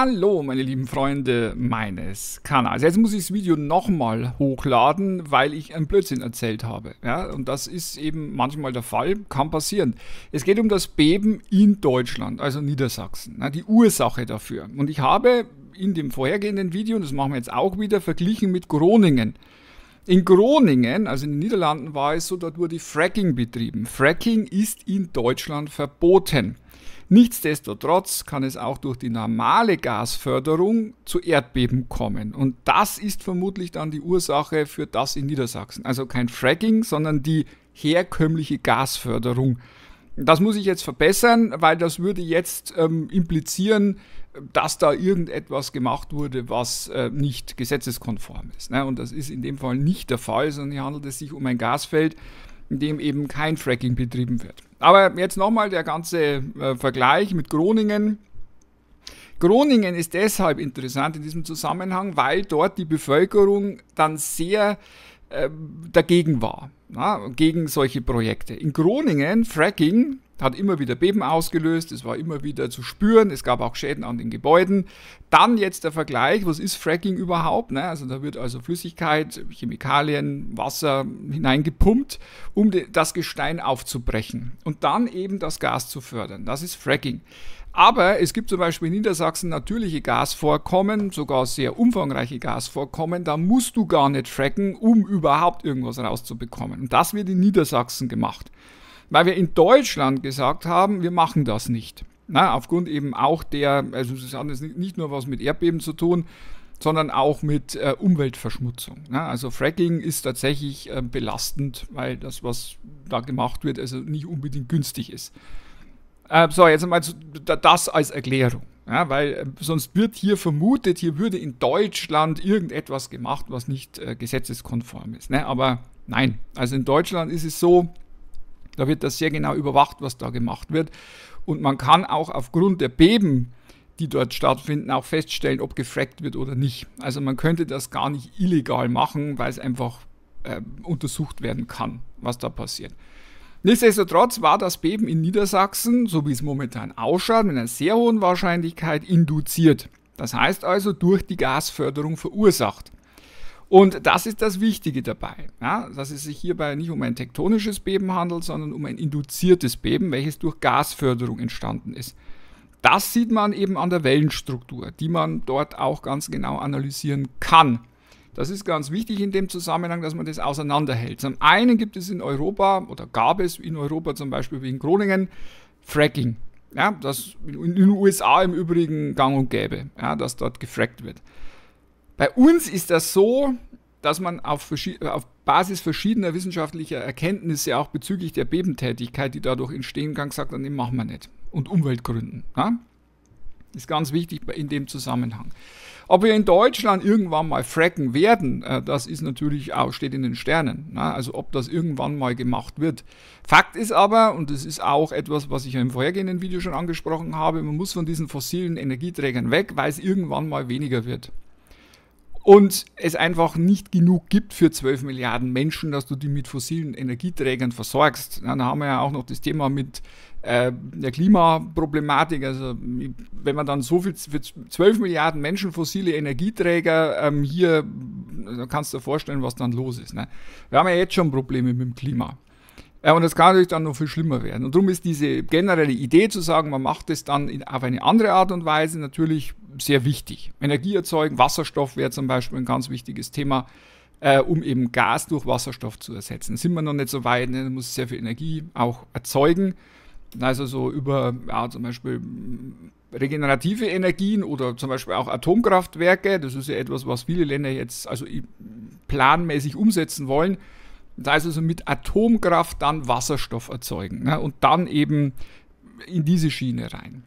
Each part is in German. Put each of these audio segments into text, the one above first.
Hallo meine lieben Freunde meines Kanals. Jetzt muss ich das Video nochmal hochladen, weil ich einen Blödsinn erzählt habe. Ja, und das ist eben manchmal der Fall, kann passieren. Es geht um das Beben in Deutschland, also Niedersachsen, ne? die Ursache dafür. Und ich habe in dem vorhergehenden Video, und das machen wir jetzt auch wieder, verglichen mit Groningen. In Groningen, also in den Niederlanden, war es so, dort wurde Fracking betrieben. Fracking ist in Deutschland verboten. Nichtsdestotrotz kann es auch durch die normale Gasförderung zu Erdbeben kommen. Und das ist vermutlich dann die Ursache für das in Niedersachsen. Also kein Fracking, sondern die herkömmliche Gasförderung das muss ich jetzt verbessern, weil das würde jetzt ähm, implizieren, dass da irgendetwas gemacht wurde, was äh, nicht gesetzeskonform ist. Ne? Und das ist in dem Fall nicht der Fall, sondern hier handelt es sich um ein Gasfeld, in dem eben kein Fracking betrieben wird. Aber jetzt nochmal der ganze äh, Vergleich mit Groningen. Groningen ist deshalb interessant in diesem Zusammenhang, weil dort die Bevölkerung dann sehr äh, dagegen war, na, gegen solche Projekte. In Groningen, Fracking, hat immer wieder Beben ausgelöst, es war immer wieder zu spüren, es gab auch Schäden an den Gebäuden. Dann jetzt der Vergleich, was ist Fracking überhaupt? Ne? Also da wird also Flüssigkeit, Chemikalien, Wasser hineingepumpt, um das Gestein aufzubrechen und dann eben das Gas zu fördern. Das ist Fracking. Aber es gibt zum Beispiel in Niedersachsen natürliche Gasvorkommen, sogar sehr umfangreiche Gasvorkommen. Da musst du gar nicht fracken, um überhaupt irgendwas rauszubekommen. Und das wird in Niedersachsen gemacht weil wir in Deutschland gesagt haben, wir machen das nicht. Na, aufgrund eben auch der, also es hat jetzt nicht nur was mit Erdbeben zu tun, sondern auch mit äh, Umweltverschmutzung. Na, also Fracking ist tatsächlich äh, belastend, weil das, was da gemacht wird, also nicht unbedingt günstig ist. Äh, so, jetzt einmal das als Erklärung. Ja, weil äh, sonst wird hier vermutet, hier würde in Deutschland irgendetwas gemacht, was nicht äh, gesetzeskonform ist. Ne? Aber nein, also in Deutschland ist es so, da wird das sehr genau überwacht, was da gemacht wird. Und man kann auch aufgrund der Beben, die dort stattfinden, auch feststellen, ob gefrackt wird oder nicht. Also man könnte das gar nicht illegal machen, weil es einfach äh, untersucht werden kann, was da passiert. Nichtsdestotrotz war das Beben in Niedersachsen, so wie es momentan ausschaut, mit einer sehr hohen Wahrscheinlichkeit induziert. Das heißt also durch die Gasförderung verursacht. Und das ist das Wichtige dabei, ja, dass es sich hierbei nicht um ein tektonisches Beben handelt, sondern um ein induziertes Beben, welches durch Gasförderung entstanden ist. Das sieht man eben an der Wellenstruktur, die man dort auch ganz genau analysieren kann. Das ist ganz wichtig in dem Zusammenhang, dass man das auseinanderhält. Zum einen gibt es in Europa oder gab es in Europa zum Beispiel wie in Groningen Fracking. Ja, das in den USA im Übrigen gang und gäbe, ja, dass dort gefrackt wird. Bei uns ist das so, dass man auf, auf, Basis verschiedener wissenschaftlicher Erkenntnisse auch bezüglich der Bebentätigkeit, die dadurch entstehen kann, gesagt hat, nee, machen wir nicht. Und Umweltgründen. Ja? Ist ganz wichtig in dem Zusammenhang. Ob wir in Deutschland irgendwann mal fracken werden, äh, das ist natürlich auch, steht in den Sternen. Ne? Also ob das irgendwann mal gemacht wird. Fakt ist aber, und das ist auch etwas, was ich im vorhergehenden Video schon angesprochen habe, man muss von diesen fossilen Energieträgern weg, weil es irgendwann mal weniger wird und es einfach nicht genug gibt für 12 Milliarden Menschen, dass du die mit fossilen Energieträgern versorgst. Dann haben wir ja auch noch das Thema mit äh, der Klimaproblematik. Also wenn man dann so viel für 12 Milliarden Menschen fossile Energieträger ähm, hier, kannst du dir vorstellen, was dann los ist. Ne? Wir haben ja jetzt schon Probleme mit dem Klima. Ja, und das kann natürlich dann noch viel schlimmer werden. Und darum ist diese generelle Idee zu sagen, man macht es dann in, auf eine andere Art und Weise natürlich sehr wichtig. Energie erzeugen, Wasserstoff wäre zum Beispiel ein ganz wichtiges Thema, äh, um eben Gas durch Wasserstoff zu ersetzen. Da Sind wir noch nicht so weit, ne? man muss sehr viel Energie auch erzeugen. Also so über ja, zum Beispiel mm, regenerative Energien oder zum Beispiel auch Atomkraftwerke. Das ist ja etwas, was viele Länder jetzt also planmäßig umsetzen wollen. Das heißt also mit Atomkraft dann Wasserstoff erzeugen ne? und dann eben in diese Schiene rein.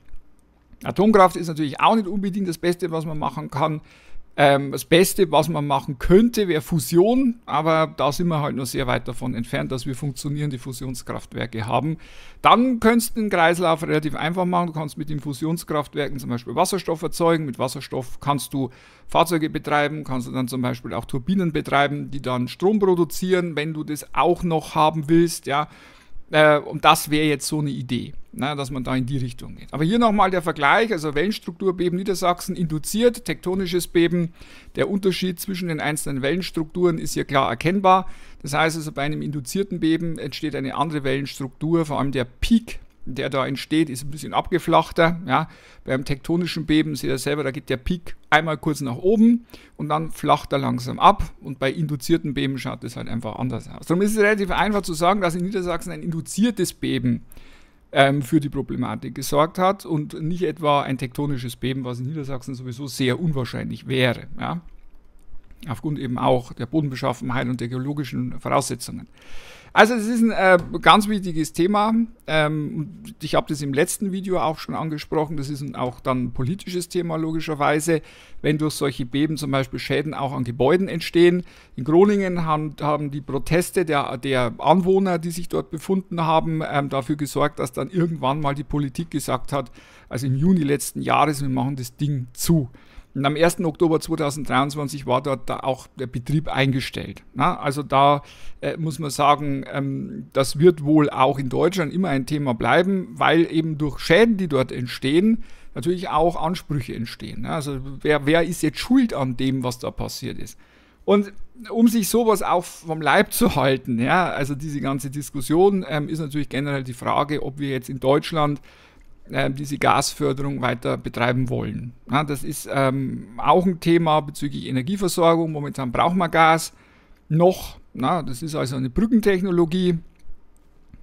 Atomkraft ist natürlich auch nicht unbedingt das Beste, was man machen kann. Ähm, das Beste, was man machen könnte, wäre Fusion, aber da sind wir halt noch sehr weit davon entfernt, dass wir funktionierende Fusionskraftwerke haben. Dann könntest du den Kreislauf relativ einfach machen. Du kannst mit den Fusionskraftwerken zum Beispiel Wasserstoff erzeugen. Mit Wasserstoff kannst du Fahrzeuge betreiben, kannst du dann zum Beispiel auch Turbinen betreiben, die dann Strom produzieren, wenn du das auch noch haben willst, ja. Äh, und das wäre jetzt so eine Idee, ne, dass man da in die Richtung geht. Aber hier nochmal der Vergleich, also Wellenstrukturbeben Niedersachsen induziert, tektonisches Beben. Der Unterschied zwischen den einzelnen Wellenstrukturen ist hier klar erkennbar. Das heißt also, bei einem induzierten Beben entsteht eine andere Wellenstruktur, vor allem der Peak der da entsteht, ist ein bisschen abgeflachter. Ja. Beim tektonischen Beben, seht ihr selber, da geht der Peak einmal kurz nach oben und dann flacht er langsam ab. Und bei induzierten Beben schaut das halt einfach anders aus. Darum ist es relativ einfach zu sagen, dass in Niedersachsen ein induziertes Beben ähm, für die Problematik gesorgt hat und nicht etwa ein tektonisches Beben, was in Niedersachsen sowieso sehr unwahrscheinlich wäre. Ja. Aufgrund eben auch der Bodenbeschaffenheit und der geologischen Voraussetzungen. Also es ist ein äh, ganz wichtiges Thema. Ähm, ich habe das im letzten Video auch schon angesprochen. Das ist ein, auch dann ein politisches Thema logischerweise, wenn durch solche Beben zum Beispiel Schäden auch an Gebäuden entstehen. In Groningen haben, haben die Proteste der, der, Anwohner, die sich dort befunden haben, ähm, dafür gesorgt, dass dann irgendwann mal die Politik gesagt hat, also im Juni letzten Jahres, wir machen das Ding zu. Und am 1. Oktober 2023 war dort da auch der Betrieb eingestellt. Na, ne? also da äh, muss man sagen, ähm, das wird wohl auch in Deutschland immer ein Thema bleiben, weil eben durch Schäden, die dort entstehen, natürlich auch Ansprüche entstehen. Na, ne? also wer, wer ist jetzt schuld an dem, was da passiert ist? Und um sich sowas auch vom Leib zu halten, ja, also diese ganze Diskussion ähm, ist natürlich generell die Frage, ob wir jetzt in Deutschland äh, diese Gasförderung weiter betreiben wollen. Ja, das ist ähm, auch ein Thema bezüglich Energieversorgung. Momentan braucht man Gas noch. Na, das ist also eine Brückentechnologie.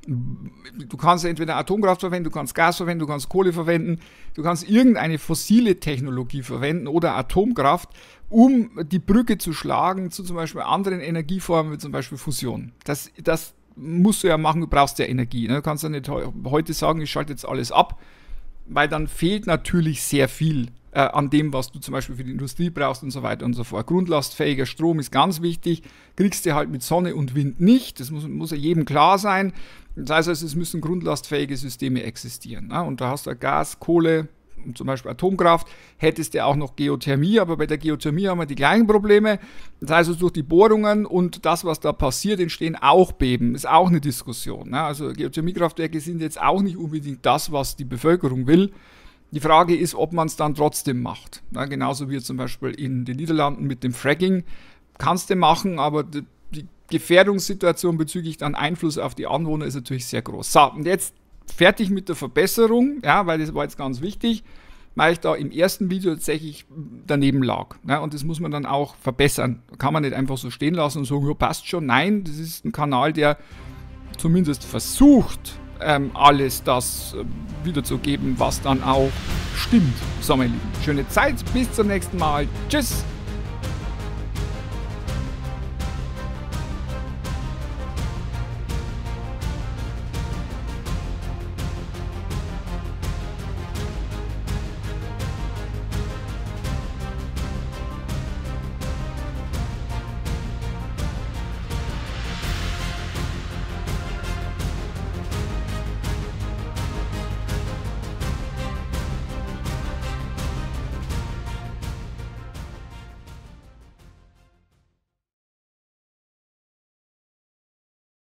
Du kannst entweder Atomkraft verwenden, du kannst Gas verwenden, du kannst Kohle verwenden, du kannst irgendeine fossile Technologie verwenden oder Atomkraft, um die Brücke zu schlagen zu zum Beispiel anderen Energieformen, wie zum Beispiel Fusion. Das, das, musst du ja machen, du brauchst ja Energie. Ne? Du kannst ja nicht heute sagen, ich schalte jetzt alles ab weil dann fehlt natürlich sehr viel äh, an dem, was du zum Beispiel für die Industrie brauchst und so weiter und so fort. Grundlastfähiger Strom ist ganz wichtig, kriegst du halt mit Sonne und Wind nicht, das muss, muss ja jedem klar sein. Das heißt also, es müssen grundlastfähige Systeme existieren. Ne? Und da hast du Gas, Kohle, zum Beispiel Atomkraft, hättest du ja auch noch Geothermie, aber bei der Geothermie haben wir die gleichen Probleme. Das heißt, also durch die Bohrungen und das, was da passiert, entstehen auch Beben. Ist auch eine Diskussion. Ne? Also Geothermiekraftwerke sind jetzt auch nicht unbedingt das, was die Bevölkerung will. Die Frage ist, ob man es dann trotzdem macht. Ne? Genauso wie zum Beispiel in den Niederlanden mit dem Fracking. Kannst du machen, aber die Gefährdungssituation bezüglich dann Einfluss auf die Anwohner ist natürlich sehr groß. So, und jetzt fertig mit der Verbesserung, ja, weil das war jetzt ganz wichtig, weil ich da im ersten Video tatsächlich daneben lag. Ja, und das muss man dann auch verbessern. Kann man nicht einfach so stehen lassen und sagen, ja, passt schon. Nein, das ist ein Kanal, der zumindest versucht, ähm, alles das äh, wiederzugeben, was dann auch stimmt. So, meine Lieben, schöne Zeit, bis zum nächsten Mal. Tschüss!